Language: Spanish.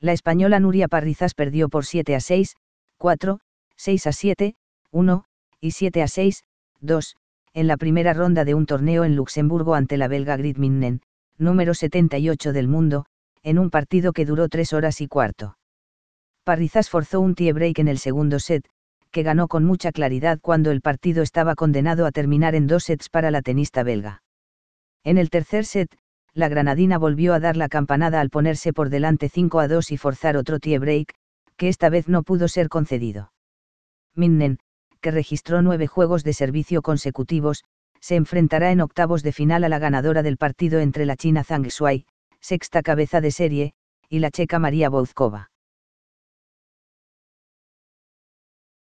la española Nuria Parrizas perdió por 7 a 6, 4, 6 a 7, 1, y 7 a 6, 2, en la primera ronda de un torneo en Luxemburgo ante la belga Grit número 78 del mundo, en un partido que duró 3 horas y cuarto. Parrizas forzó un tie-break en el segundo set, que ganó con mucha claridad cuando el partido estaba condenado a terminar en dos sets para la tenista belga. En el tercer set, la granadina volvió a dar la campanada al ponerse por delante 5 a 2 y forzar otro tie break, que esta vez no pudo ser concedido. Minnen, que registró nueve juegos de servicio consecutivos, se enfrentará en octavos de final a la ganadora del partido entre la China Zhang Shuai, sexta cabeza de serie, y la checa María Bouzkova.